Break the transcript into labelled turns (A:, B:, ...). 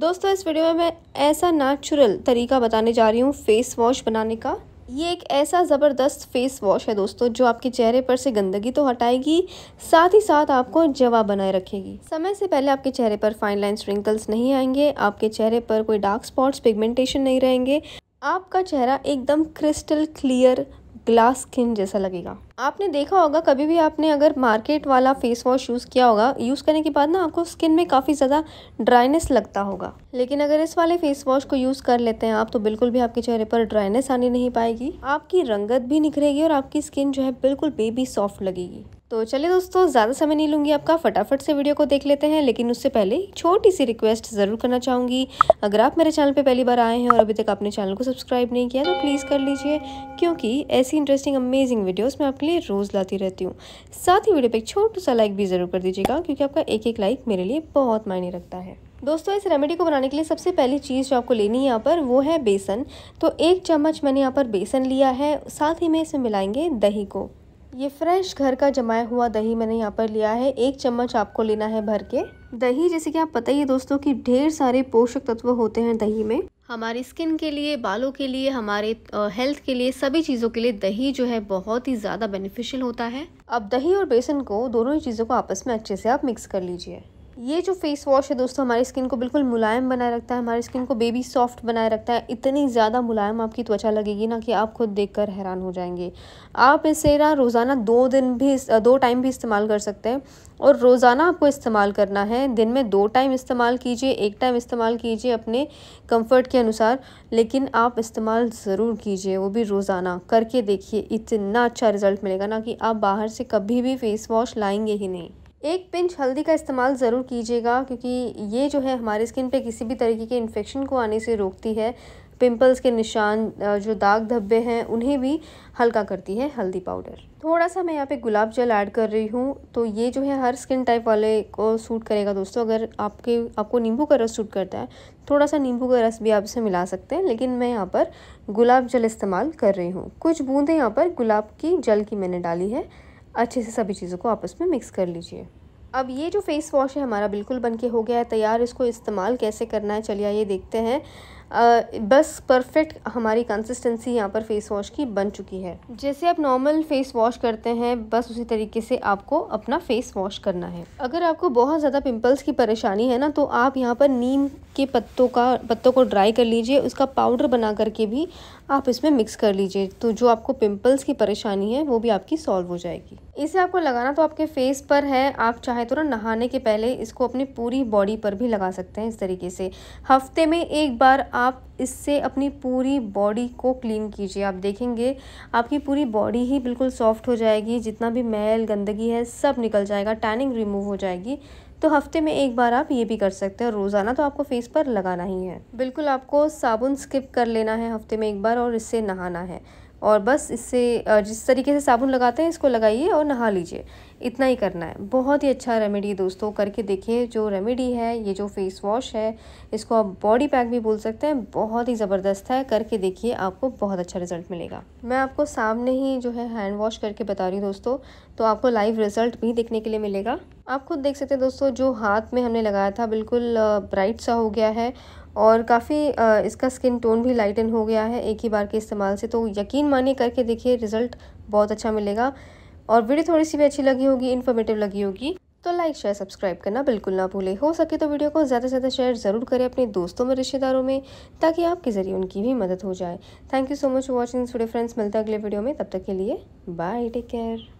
A: दोस्तों इस वीडियो में मैं ऐसा नेचुरल तरीका बताने जा रही हूँ फेस वॉश बनाने का ये एक ऐसा ज़बरदस्त फेस वॉश है दोस्तों जो आपके चेहरे पर से गंदगी तो हटाएगी साथ ही साथ आपको जवा बनाए रखेगी समय से पहले आपके चेहरे पर फाइन लाइन स्प्रिंकल्स नहीं आएंगे आपके चेहरे पर कोई डार्क स्पॉट्स पिगमेंटेशन नहीं रहेंगे आपका चेहरा एकदम क्रिस्टल क्लियर ग्लास स्किन जैसा लगेगा आपने देखा होगा कभी भी आपने अगर मार्केट वाला फेस वॉश यूज़ किया होगा यूज़ करने के बाद ना आपको स्किन में काफ़ी ज़्यादा ड्राइनेस लगता होगा लेकिन अगर इस वाले फेस वॉश को यूज़ कर लेते हैं आप तो बिल्कुल भी आपके चेहरे पर ड्राइनेस आने नहीं पाएगी आपकी रंगत भी निखरेगी और आपकी स्किन जो है बिल्कुल बेबी सॉफ्ट लगेगी तो चलिए दोस्तों ज़्यादा समय नहीं लूँगी आपका फटाफट से वीडियो को देख लेते हैं लेकिन उससे पहले छोटी सी रिक्वेस्ट ज़रूर करना चाहूँगी अगर आप मेरे चैनल पे पहली बार आए हैं और अभी तक आपने चैनल को सब्सक्राइब नहीं किया तो प्लीज़ कर लीजिए क्योंकि ऐसी इंटरेस्टिंग अमेजिंग वीडियोस मैं आपके लिए रोज़ लाती रहती हूँ साथ ही वीडियो पर एक छोटा सा लाइक भी ज़रूर कर दीजिएगा क्योंकि आपका एक एक लाइक मेरे लिए बहुत मायने रखता है दोस्तों इस रेमेडी को बनाने के लिए सबसे पहली चीज़ जो आपको लेनी है यहाँ पर वो है बेसन तो एक चम्मच मैंने यहाँ पर बेसन लिया है साथ ही में इसमें मिलाएंगे दही को ये फ्रेश घर का जमाया हुआ दही मैंने यहाँ पर लिया है एक चम्मच आपको लेना है भर के दही जैसे कि आप पता ही है दोस्तों कि ढेर सारे पोषक तत्व होते हैं दही में हमारी स्किन के लिए बालों के लिए हमारे हेल्थ के लिए सभी चीज़ों के लिए दही जो है बहुत ही ज़्यादा बेनिफिशियल होता है अब दही और बेसन को दोनों ही चीज़ों को आपस में अच्छे से आप मिक्स कर लीजिए ये जो फेस वॉश है दोस्तों हमारी स्किन को बिल्कुल मुलायम बनाए रखता है हमारी स्किन को बेबी सॉफ्ट बनाए रखता है इतनी ज़्यादा मुलायम आपकी त्वचा लगेगी ना कि आप खुद देखकर हैरान हो जाएंगे आप इसे ना रोज़ाना दो दिन भी दो टाइम भी इस्तेमाल कर सकते हैं और रोज़ाना आपको इस्तेमाल करना है दिन में दो टाइम इस्तेमाल कीजिए एक टाइम इस्तेमाल कीजिए अपने कम्फर्ट के अनुसार लेकिन आप इस्तेमाल ज़रूर कीजिए वो भी रोज़ाना करके देखिए इतना अच्छा रिज़ल्ट मिलेगा ना कि आप बाहर से कभी भी फेस वॉश लाएँगे ही नहीं एक पिंच हल्दी का इस्तेमाल ज़रूर कीजिएगा क्योंकि ये जो है हमारे स्किन पे किसी भी तरीके के इन्फेक्शन को आने से रोकती है पिंपल्स के निशान जो दाग धब्बे हैं उन्हें भी हल्का करती है हल्दी पाउडर थोड़ा सा मैं यहाँ पे गुलाब जल ऐड कर रही हूँ तो ये जो है हर स्किन टाइप वाले को सूट करेगा दोस्तों अगर आपके आपको नींबू का रस सूट करता है थोड़ा सा नींबू का रस भी आप इसे मिला सकते हैं लेकिन मैं यहाँ पर गुलाब जल इस्तेमाल कर रही हूँ कुछ बूंदें यहाँ पर गुलाब की जल की मैंने डाली है अच्छे से सभी चीज़ों को आपस में मिक्स कर लीजिए अब ये जो फेस वॉश है हमारा बिल्कुल बन के हो गया है तैयार इसको इस्तेमाल कैसे करना है चलिए ये देखते हैं बस परफेक्ट हमारी कंसिस्टेंसी यहाँ पर फेस वॉश की बन चुकी है जैसे आप नॉर्मल फेस वॉश करते हैं बस उसी तरीके से आपको अपना फेस वॉश करना है अगर आपको बहुत ज़्यादा पिंपल्स की परेशानी है ना तो आप यहाँ पर नीम के पत्तों का पत्तों को ड्राई कर लीजिए उसका पाउडर बना करके भी आप इसमें मिक्स कर लीजिए तो जो आपको पिम्पल्स की परेशानी है वो भी आपकी सॉल्व हो जाएगी इसे आपको लगाना तो आपके फेस पर है आप चाहे तो ना नहाने के पहले इसको अपनी पूरी बॉडी पर भी लगा सकते हैं इस तरीके से हफ्ते में एक बार आप इससे अपनी पूरी बॉडी को क्लीन कीजिए आप देखेंगे आपकी पूरी बॉडी ही बिल्कुल सॉफ्ट हो जाएगी जितना भी मैल गंदगी है सब निकल जाएगा टैनिंग रिमूव हो जाएगी तो हफ्ते में एक बार आप ये भी कर सकते हैं रोज़ाना तो आपको फेस पर लगाना ही है बिल्कुल आपको साबुन स्किप कर लेना है हफ्ते में एक बार और इससे नहाना है और बस इससे जिस तरीके से साबुन लगाते हैं इसको लगाइए और नहा लीजिए इतना ही करना है बहुत ही अच्छा रेमेडी है दोस्तों करके देखिए जो रेमेडी है ये जो फेस वॉश है इसको आप बॉडी पैक भी बोल सकते हैं बहुत ही ज़बरदस्त है करके देखिए आपको बहुत अच्छा रिजल्ट मिलेगा मैं आपको सामने ही जो है हैंड वॉश करके बता रही हूँ दोस्तों तो आपको लाइव रिजल्ट भी देखने के लिए मिलेगा आप खुद देख सकते हैं दोस्तों जो हाथ में हमने लगाया था बिल्कुल ब्राइट सा हो गया है और काफ़ी इसका स्किन टोन भी लाइटन हो गया है एक ही बार के इस्तेमाल से तो यकीन मानिए करके देखिए रिज़ल्ट बहुत अच्छा मिलेगा और वीडियो थोड़ी सी भी अच्छी लगी होगी इन्फॉर्मेटिव लगी होगी तो लाइक शेयर सब्सक्राइब करना बिल्कुल ना भूले हो सके तो वीडियो को ज़्यादा से ज़्यादा शेयर ज़रूर करें अपने दोस्तों में रिश्तेदारों में ताकि आपके ज़रिए उनकी भी मदद हो जाए thank you so much watching friends मिलते हैं अगले वीडियो में तब तक के लिए बाय टेक केयर